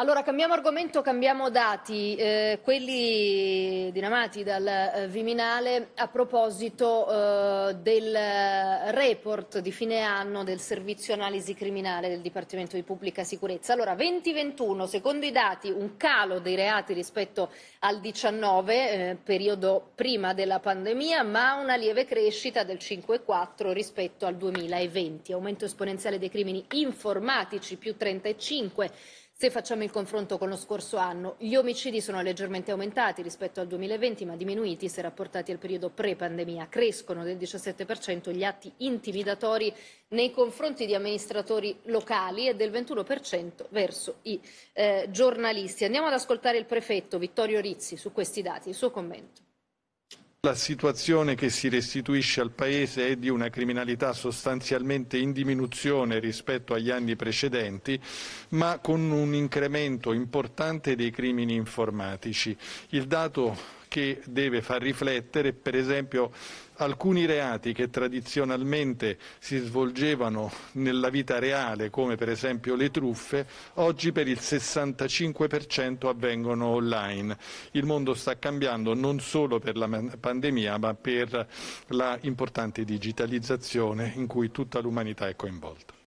Allora, cambiamo argomento, cambiamo dati, eh, quelli dinamati dal eh, Viminale a proposito eh, del report di fine anno del servizio analisi criminale del Dipartimento di Pubblica Sicurezza. Allora, 2021, secondo i dati, un calo dei reati rispetto al 19, eh, periodo prima della pandemia, ma una lieve crescita del 5,4 rispetto al 2020. Aumento esponenziale dei crimini informatici, più 35 se facciamo il confronto con lo scorso anno, gli omicidi sono leggermente aumentati rispetto al 2020, ma diminuiti se rapportati al periodo pre-pandemia. Crescono del 17% gli atti intimidatori nei confronti di amministratori locali e del 21% verso i eh, giornalisti. Andiamo ad ascoltare il prefetto Vittorio Rizzi su questi dati, il suo commento. La situazione che si restituisce al Paese è di una criminalità sostanzialmente in diminuzione rispetto agli anni precedenti, ma con un incremento importante dei crimini informatici. Il dato che deve far riflettere per esempio alcuni reati che tradizionalmente si svolgevano nella vita reale, come per esempio le truffe, oggi per il 65% avvengono online. Il mondo sta cambiando non solo per la pandemia, ma per la importante digitalizzazione in cui tutta l'umanità è coinvolta.